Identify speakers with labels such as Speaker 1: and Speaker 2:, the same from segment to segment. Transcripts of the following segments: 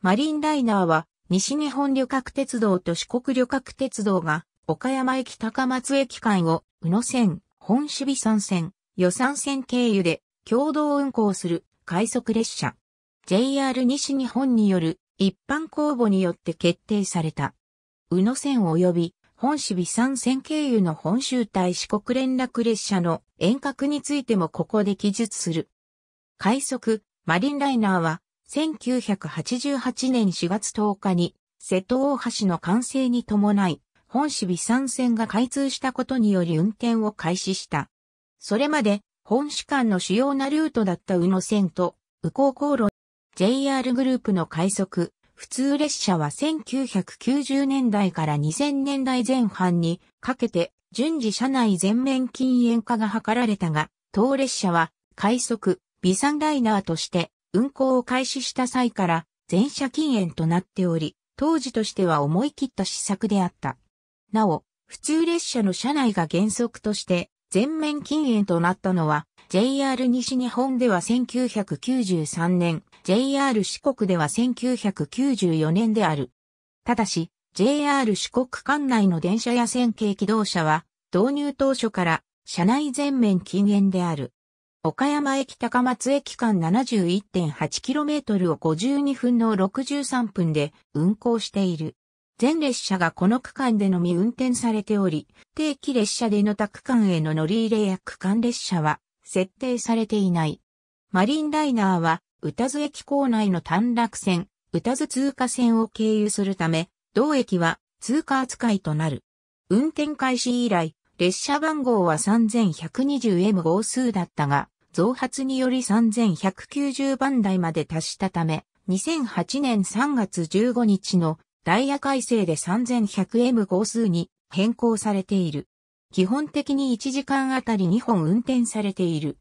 Speaker 1: マリンライナーは、西日本旅客鉄道と四国旅客鉄道が、岡山駅高松駅間を、宇野線、本守備山線、予算線経由で、共同運行する、快速列車。JR 西日本による、一般公募によって決定された。宇野線及び、本守備山線経由の本州対四国連絡列車の遠隔についてもここで記述する。快速、マリンライナーは1988年4月10日に、瀬戸大橋の完成に伴い、本市微山線が開通したことにより運転を開始した。それまで、本市間の主要なルートだった宇野線と、宇高航路、JR グループの快速、普通列車は1990年代から2000年代前半にかけて順次車内全面禁煙化が図られたが、当列車は快速、微山ライナーとして運行を開始した際から全車禁煙となっており、当時としては思い切った施策であった。なお、普通列車の車内が原則として全面禁煙となったのは、JR 西日本では1993年、JR 四国では1994年である。ただし、JR 四国管内の電車や線形機動車は、導入当初から車内全面禁煙である。岡山駅高松駅間 71.8km を52分の63分で運行している。全列車がこの区間でのみ運転されており、定期列車での他区間への乗り入れや区間列車は設定されていない。マリンライナーは、宇多津駅構内の短絡線、宇多津通過線を経由するため、同駅は通過扱いとなる。運転開始以来、列車番号は 3120M 号数だったが、増発により3190番台まで達したため、2008年3月15日のダイヤ改正で 3100M 号数に変更されている。基本的に1時間あたり2本運転されている。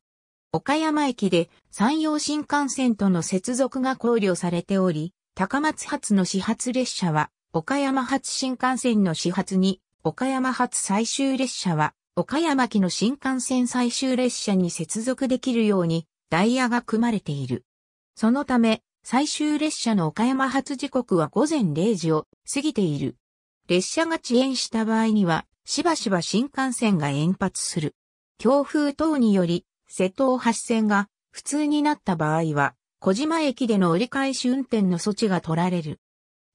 Speaker 1: 岡山駅で山陽新幹線との接続が考慮されており、高松発の始発列車は岡山発新幹線の始発に、岡山発最終列車は岡山機の新幹線最終列車に接続できるようにダイヤが組まれている。そのため、最終列車の岡山発時刻は午前0時を過ぎている。列車が遅延した場合には、しばしば新幹線が延発する。強風等により、瀬戸大橋線が普通になった場合は、小島駅での折り返し運転の措置が取られる。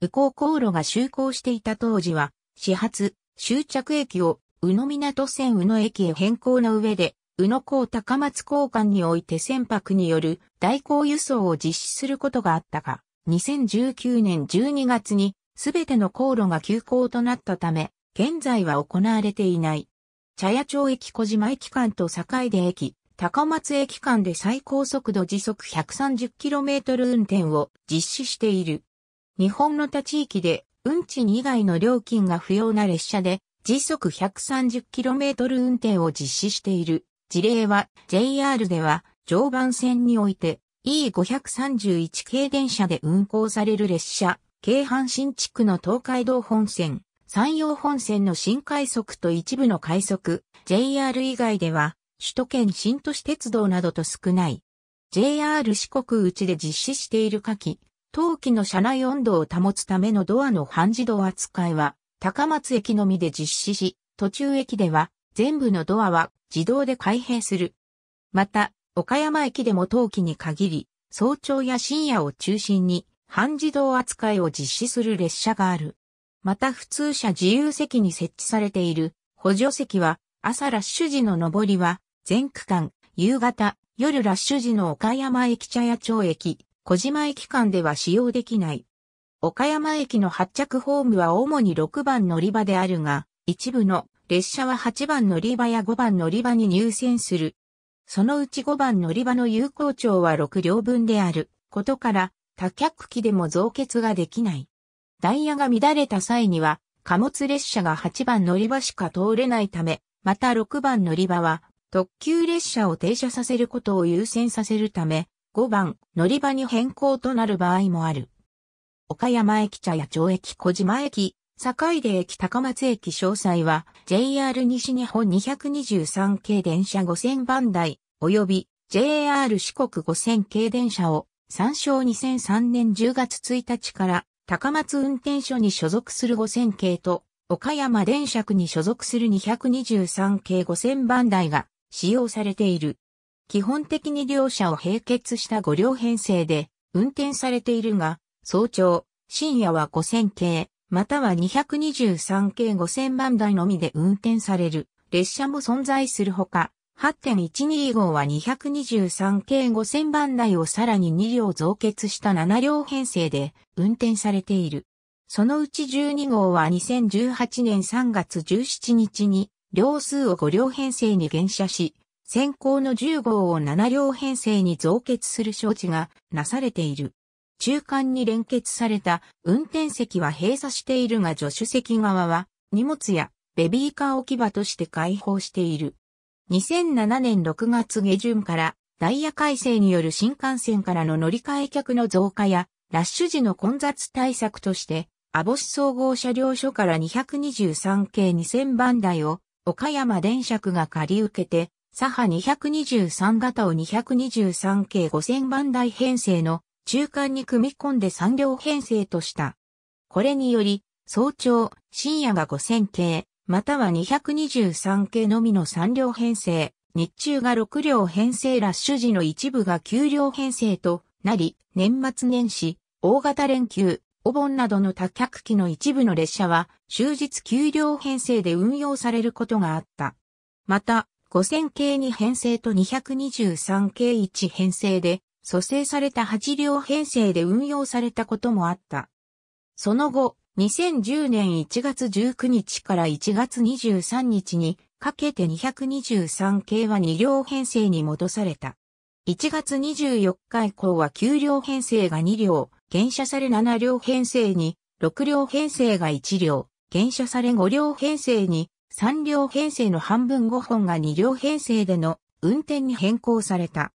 Speaker 1: 宇高航路が就航していた当時は、始発、終着駅を宇野港線宇野駅へ変更の上で、宇野港高松港間において船舶による代行輸送を実施することがあったが、2019年12月にすべての航路が休校となったため、現在は行われていない。茶屋町駅小島駅間と境出駅、高松駅間で最高速度時速 130km 運転を実施している。日本の他地域で運賃以外の料金が不要な列車で時速 130km 運転を実施している事例は JR では常磐線において E531 系電車で運行される列車、京阪新地区の東海道本線、山陽本線の新快速と一部の快速、JR 以外では首都圏新都市鉄道などと少ない。JR 四国内で実施している夏季、冬季の車内温度を保つためのドアの半自動扱いは、高松駅のみで実施し、途中駅では全部のドアは自動で開閉する。また、岡山駅でも冬季に限り、早朝や深夜を中心に半自動扱いを実施する列車がある。また普通車自由席に設置されている補助席は朝ラッシュ時の上りは全区間、夕方、夜ラッシュ時の岡山駅茶屋町駅、小島駅間では使用できない。岡山駅の発着ホームは主に6番乗り場であるが、一部の列車は8番乗り場や5番乗り場に入線する。そのうち5番乗り場の有効長は6両分であることから、多客機でも増結ができない。ダイヤが乱れた際には、貨物列車が8番乗り場しか通れないため、また6番乗り場は、特急列車を停車させることを優先させるため、5番乗り場に変更となる場合もある。岡山駅茶屋町駅小島駅、坂出駅高松駅詳細は JR 西日本223系電車5000番台及び JR 四国5000系電車を参照2003年10月1日から高松運転所に所属する5000系と岡山電車区に所属する223系5000番台が使用されている。基本的に両者を並結した5両編成で運転されているが、早朝、深夜は5000系、または223系5000万台のみで運転される列車も存在するほか、8 1 2号は223系5000番台をさらに2両増結した7両編成で運転されている。そのうち12号は2018年3月17日に両数を5両編成に減車し、先行の10号を7両編成に増結する承知がなされている。中間に連結された運転席は閉鎖しているが助手席側は荷物やベビーカー置き場として開放している。2007年6月下旬からダイヤ改正による新幹線からの乗り換え客の増加やラッシュ時の混雑対策として網干総合車両所から223系2000番台を岡山電車区が借り受けて、左派223型を223系5000番台編成の中間に組み込んで3両編成とした。これにより、早朝、深夜が5000系、または223系のみの3両編成、日中が6両編成ラッシュ時の一部が9両編成となり、年末年始、大型連休、お盆などの多客機の一部の列車は終日9両編成で運用されることがあった。また、5000系2編成と223系1編成で蘇生された8両編成で運用されたこともあった。その後、2010年1月19日から1月23日にかけて223系は2両編成に戻された。1月24日以降は9両編成が2両、減車され7両編成に、6両編成が1両、減車され5両編成に、3両編成の半分5本が2両編成での運転に変更された。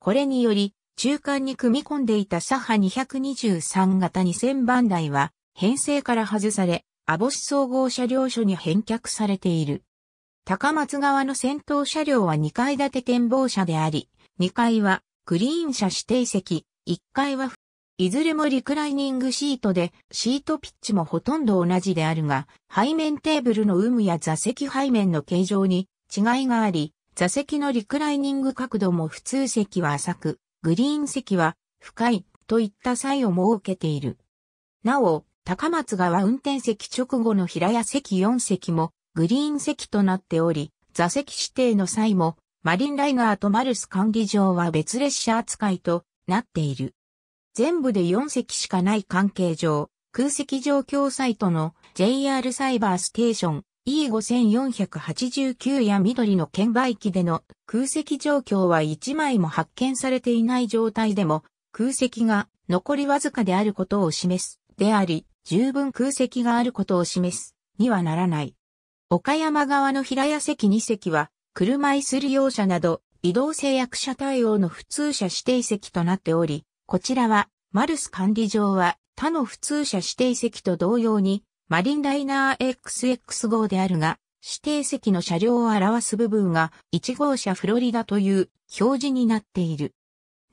Speaker 1: これにより、中間に組み込んでいたサハ223型2000番台は編成から外され、アボシ総合車両所に返却されている。高松側の先頭車両は2階建て展望車であり、2階はグリーン車指定席、1階はいずれもリクライニングシートで、シートピッチもほとんど同じであるが、背面テーブルの有無や座席背面の形状に違いがあり、座席のリクライニング角度も普通席は浅く、グリーン席は深いといった際を設けている。なお、高松川運転席直後の平屋席4席もグリーン席となっており、座席指定の際もマリンライガーとマルス管理上は別列車扱いとなっている。全部で4席しかない関係上、空席状況サイトの JR サイバーステーション E5489 や緑の券売機での空席状況は1枚も発見されていない状態でも空席が残りわずかであることを示すであり十分空席があることを示すにはならない。岡山側の平屋席2席は車椅子利用者など移動制約者対応の普通車指定席となっており、こちらはマルス管理上は他の普通車指定席と同様にマリンライナー XX 号であるが、指定席の車両を表す部分が1号車フロリダという表示になっている。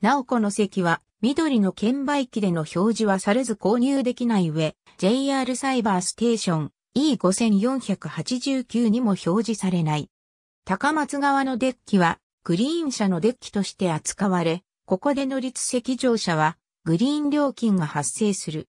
Speaker 1: なおこの席は緑の券売機での表示はされず購入できない上、JR サイバーステーション E5489 にも表示されない。高松側のデッキはグリーン車のデッキとして扱われ、ここで乗りつ席乗車はグリーン料金が発生する。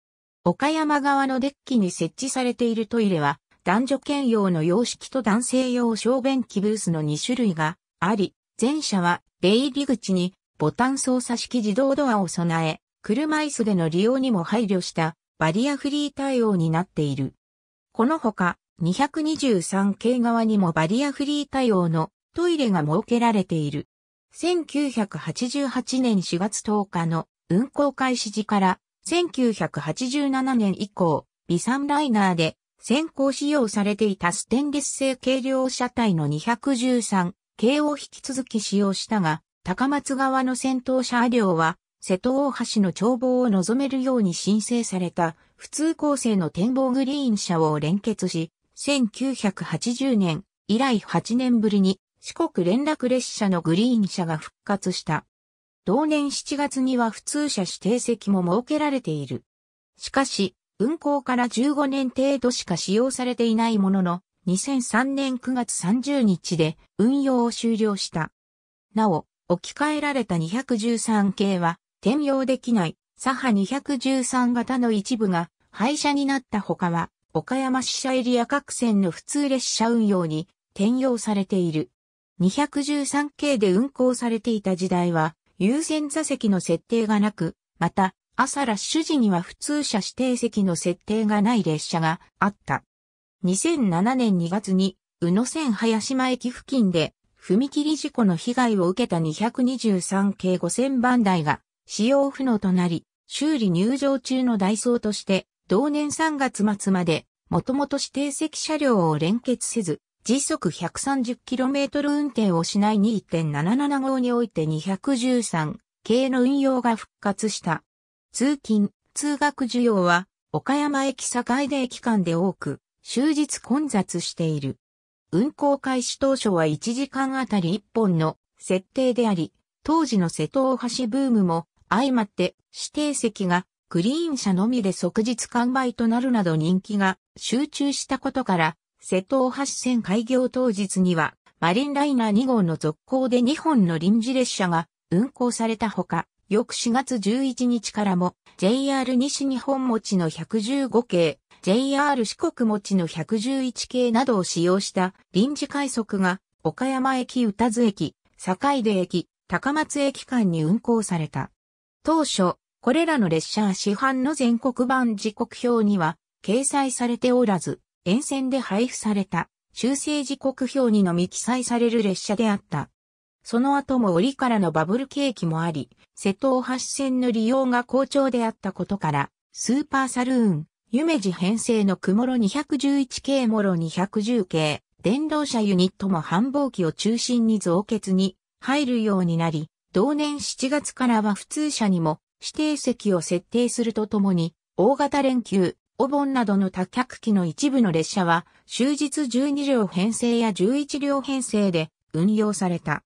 Speaker 1: 岡山側のデッキに設置されているトイレは、男女兼用の洋式と男性用小便器ブースの2種類があり、前者は出入り口にボタン操作式自動ドアを備え、車椅子での利用にも配慮したバリアフリー対応になっている。このほか、223系側にもバリアフリー対応のトイレが設けられている。1988年4月10日の運行開始時から1987年以降、ビサンライナーで先行使用されていたステンレス製軽量車体の213系を引き続き使用したが、高松側の先頭車両は、瀬戸大橋の眺望を望めるように申請された普通構成の展望グリーン車を連結し、1980年以来8年ぶりに四国連絡列車のグリーン車が復活した。同年7月には普通車指定席も設けられている。しかし、運行から15年程度しか使用されていないものの、2003年9月30日で運用を終了した。なお、置き換えられた213系は転用できない左派213型の一部が廃車になった他は、岡山支社エリア各線の普通列車運用に転用されている。213系で運行されていた時代は、優先座席の設定がなく、また、朝ラッシュ時には普通車指定席の設定がない列車があった。2007年2月に、宇野線林間駅付近で、踏切事故の被害を受けた223系5000番台が使用不能となり、修理入場中のダイソーとして、同年3月末まで、もともと指定席車両を連結せず、時速 130km 運転をしない2.77号において213系の運用が復活した。通勤、通学需要は岡山駅境出駅間で多く、終日混雑している。運行開始当初は1時間あたり1本の設定であり、当時の瀬戸大橋ブームも相まって指定席がクリーン車のみで即日完売となるなど人気が集中したことから瀬戸大橋線開業当日には、マリンライナー2号の続行で2本の臨時列車が運行されたほか、翌4月11日からも JR 西日本持ちの115系、JR 四国持ちの111系などを使用した臨時快速が岡山駅宇多津駅、坂出駅、高松駅間に運行された。当初、これらの列車は市販の全国版時刻表には掲載されておらず、沿線で配布された修正時刻表にのみ記載される列車であった。その後も折からのバブル景気もあり、瀬戸大橋線の利用が好調であったことから、スーパーサルーン、夢路編成のくもろ211系もろ210系、電動車ユニットも繁忙期を中心に増結に入るようになり、同年7月からは普通車にも指定席を設定するとともに、大型連休、お盆などの多客機の一部の列車は、終日12両編成や11両編成で運用された。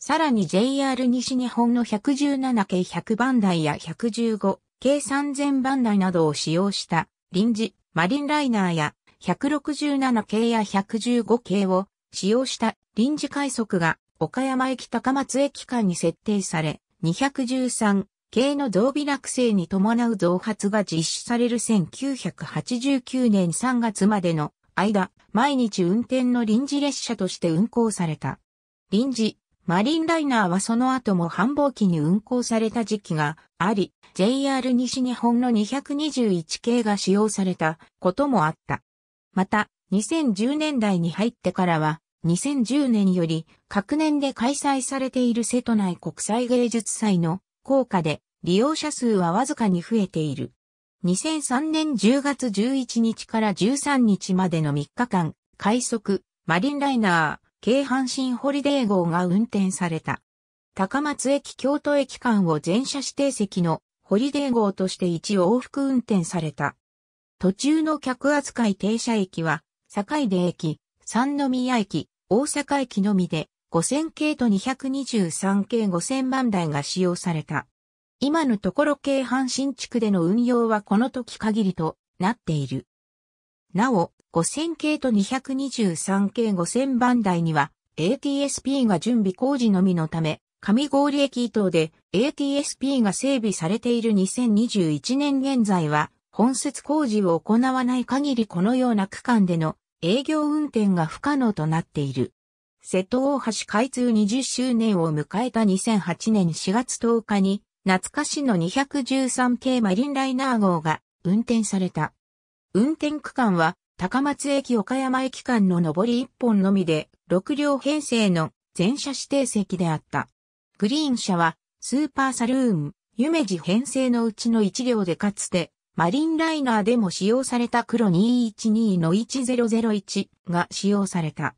Speaker 1: さらに JR 西日本の117系100番台や115系3000番台などを使用した臨時マリンライナーや167系や115系を使用した臨時快速が岡山駅高松駅間に設定され、213系の増微落成に伴う増発が実施される1989年3月までの間、毎日運転の臨時列車として運行された。臨時、マリンライナーはその後も繁忙期に運行された時期があり、JR 西日本の221系が使用されたこともあった。また、2010年代に入ってからは、2010年より各年で開催されている瀬戸内国際芸術祭の効果で利用者数はわずかに増えている。2003年10月11日から13日までの3日間、快速、マリンライナー、京阪神ホリデー号が運転された。高松駅京都駅間を全車指定席のホリデー号として一往復運転された。途中の客扱い停車駅は、坂出駅、三宮駅、大阪駅のみで、5000系と223系5000万台が使用された。今のところ京阪新地区での運用はこの時限りとなっている。なお、5000系と223系5000番台には ATSP が準備工事のみのため、上郡駅等で ATSP が整備されている2021年現在は、本節工事を行わない限りこのような区間での営業運転が不可能となっている。瀬戸大橋開通20周年を迎えた2008年4月10日に、懐かしの213系マリンライナー号が運転された。運転区間は高松駅岡山駅間の上り1本のみで6両編成の全車指定席であった。グリーン車はスーパーサルーン、夢路編成のうちの1両でかつてマリンライナーでも使用された黒212の1001が使用された。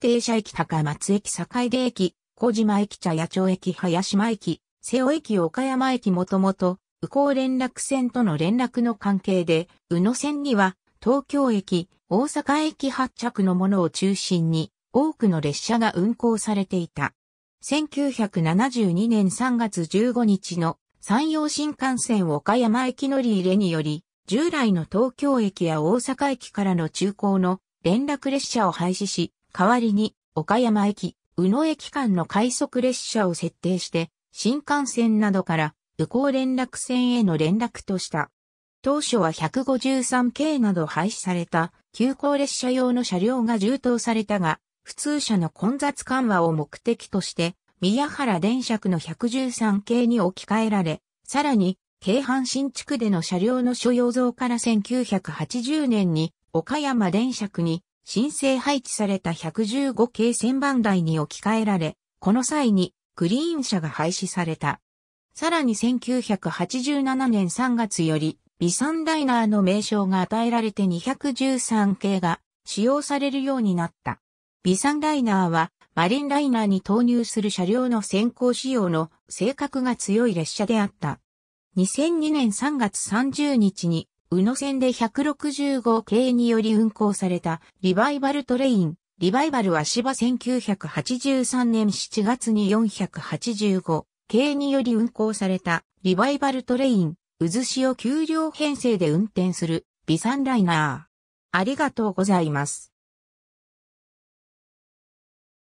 Speaker 1: 停車駅高松駅坂出駅、小島駅茶屋町駅林間駅、瀬尾駅岡山駅もともと、宇高連絡線との連絡の関係で、宇野線には東京駅、大阪駅発着のものを中心に多くの列車が運行されていた。1972年3月15日の山陽新幹線岡山駅乗り入れにより、従来の東京駅や大阪駅からの中高の連絡列車を廃止し、代わりに、岡山駅、宇野駅間の快速列車を設定して、新幹線などから、宇行連絡線への連絡とした。当初は 153K 系など廃止された、急行列車用の車両が充当されたが、普通車の混雑緩和を目的として、宮原電車区の113系に置き換えられ、さらに、京阪新地区での車両の所要増から1980年に、岡山電車に申請配置された115系1000番台に置き換えられ、この際にグリーン車が廃止された。さらに1987年3月より、ビサンダイナーの名称が与えられて213系が使用されるようになった。ビサンライナーはマリンライナーに投入する車両の先行仕様の性格が強い列車であった。2002年3月30日に宇野線で165系により運行されたリバイバルトレイン。リバイバルは芝1983年7月に485系により運行されたリバイバルトレイン。渦潮給料編成で運転するビサンライナー。ありがとうございます。